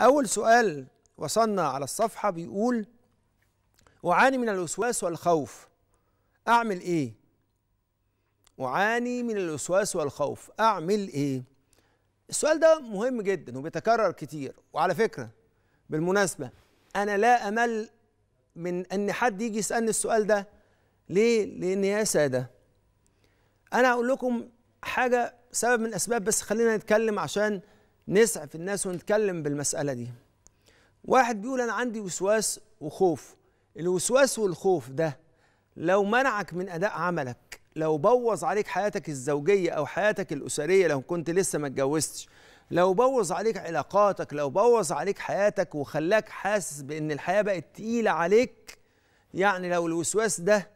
أول سؤال وصلنا على الصفحة بيقول أعاني من الوسواس والخوف أعمل إيه؟ أعاني من الوسواس والخوف أعمل إيه؟ السؤال ده مهم جدا وبيتكرر كتير وعلى فكرة بالمناسبة أنا لا أمل من أن حد يجي يسألني السؤال ده ليه؟ لأن يا سادة أنا هقول لكم حاجة سبب من الأسباب بس خلينا نتكلم عشان نسعف الناس ونتكلم بالمسألة دي واحد بيقول أنا عندي وسواس وخوف الوسواس والخوف ده لو منعك من أداء عملك لو بوظ عليك حياتك الزوجية أو حياتك الأسرية لو كنت لسه ما اتجوزتش لو بوظ عليك علاقاتك لو بوظ عليك حياتك وخلاك حاسس بأن الحياة بقت تقيلة عليك يعني لو الوسواس ده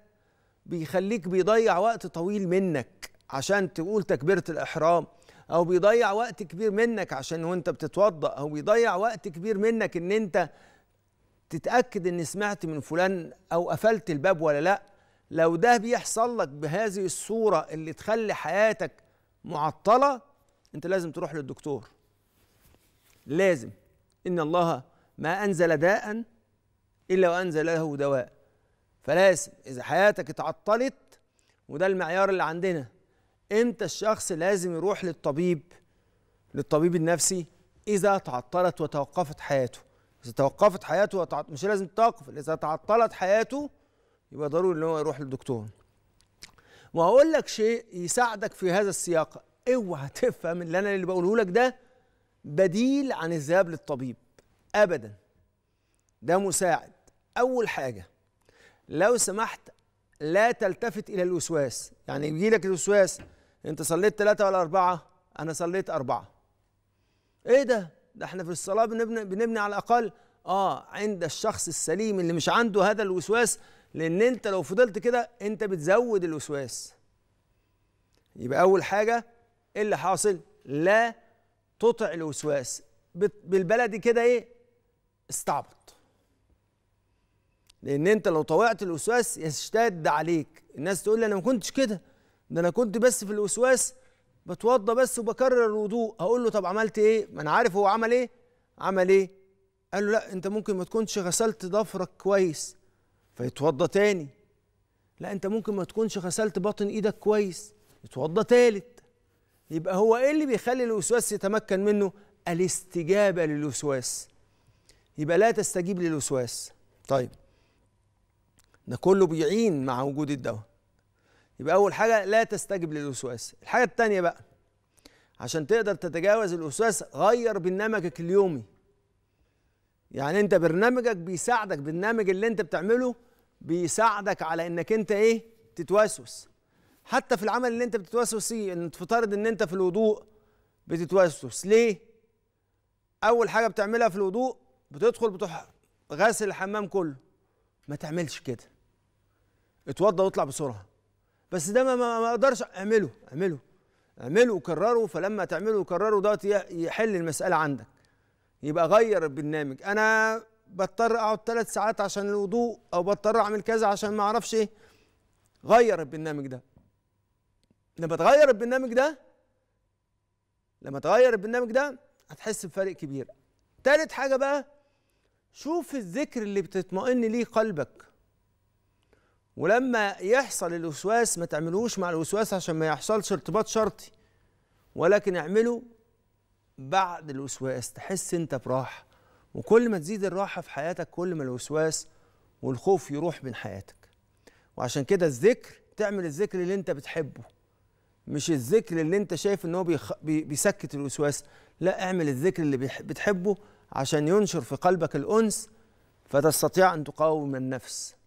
بيخليك بيضيع وقت طويل منك عشان تقول تكبيرة الإحرام او بيضيع وقت كبير منك عشان وانت بتتوضا او بيضيع وقت كبير منك ان انت تتاكد ان سمعت من فلان او قفلت الباب ولا لا لو ده بيحصل لك بهذه الصوره اللي تخلي حياتك معطله انت لازم تروح للدكتور لازم ان الله ما انزل داء الا وانزل له دواء فلازم اذا حياتك اتعطلت وده المعيار اللي عندنا امتى الشخص لازم يروح للطبيب للطبيب النفسي اذا تعطلت وتوقفت حياته اذا توقفت حياته وتعط... مش لازم تتوقف اذا تعطلت حياته يبقى ضروري ان هو يروح للدكتور وهقول لك شيء يساعدك في هذا السياق اوعى تفهم اللي انا اللي بقوله لك ده بديل عن الذهاب للطبيب ابدا ده مساعد اول حاجه لو سمحت لا تلتفت الى الوسواس يعني يجي لك الوسواس انت صليت ثلاثة ولا أربعة أنا صليت أربعة إيه ده ده احنا في الصلاة بنبني, بنبني على الأقل آه عند الشخص السليم اللي مش عنده هذا الوسواس لأن أنت لو فضلت كده أنت بتزود الوسواس يبقى أول حاجة إيه اللي حاصل لا تطع الوسواس بالبلدي كده إيه استعبط لأن أنت لو طوعت الوسواس يشتد عليك الناس تقول لي أنا ما كنتش كده ده انا كنت بس في الوسواس بتوضى بس وبكرر الوضوء هقول له طب عملت ايه ما انا عارف هو عمل ايه عمل ايه قال له لا انت ممكن ما تكونش غسلت ضفرك كويس فيتوضى تاني لا انت ممكن ما تكونش غسلت بطن ايدك كويس يتوضى تالت يبقى هو ايه اللي بيخلي الوسواس يتمكن منه الاستجابه للوسواس يبقى لا تستجيب للوسواس طيب ده كله بيعين مع وجود الدواء يبقى اول حاجه لا تستجب للوسواس الحاجه الثانيه بقى عشان تقدر تتجاوز الوسواس غير برنامجك اليومي يعني انت برنامجك بيساعدك برنامج اللي انت بتعمله بيساعدك على انك انت ايه تتوسوس حتى في العمل اللي انت بتتوسوس فيه ان تفترض ان انت في الوضوء بتتوسوس ليه اول حاجه بتعملها في الوضوء بتدخل بتروح غاسل الحمام كله ما تعملش كده اتوضى واطلع بسرعه بس ده ما, ما اقدرش اعمله اعمله اعمله وكرره فلما تعمله وكرره دوت يحل المساله عندك يبقى غير البرنامج انا بضطر اقعد ثلاث ساعات عشان الوضوء او بضطر اعمل كذا عشان ما اعرفش ايه غير البرنامج ده لما تغير البرنامج ده لما تغير البرنامج ده هتحس بفرق كبير تالت حاجه بقى شوف الذكر اللي بتطمئن ليه قلبك ولما يحصل الوسواس ما تعملوش مع الوسواس عشان ما يحصلش ارتباط شرطي ولكن اعمله بعد الوسواس تحس انت براحه وكل ما تزيد الراحه في حياتك كل ما الوسواس والخوف يروح من حياتك وعشان كده الذكر تعمل الذكر اللي انت بتحبه مش الذكر اللي انت شايف ان هو بيخ... بي... بيسكت الوسواس لا اعمل الذكر اللي بيح... بتحبه عشان ينشر في قلبك الانس فتستطيع ان تقاوم النفس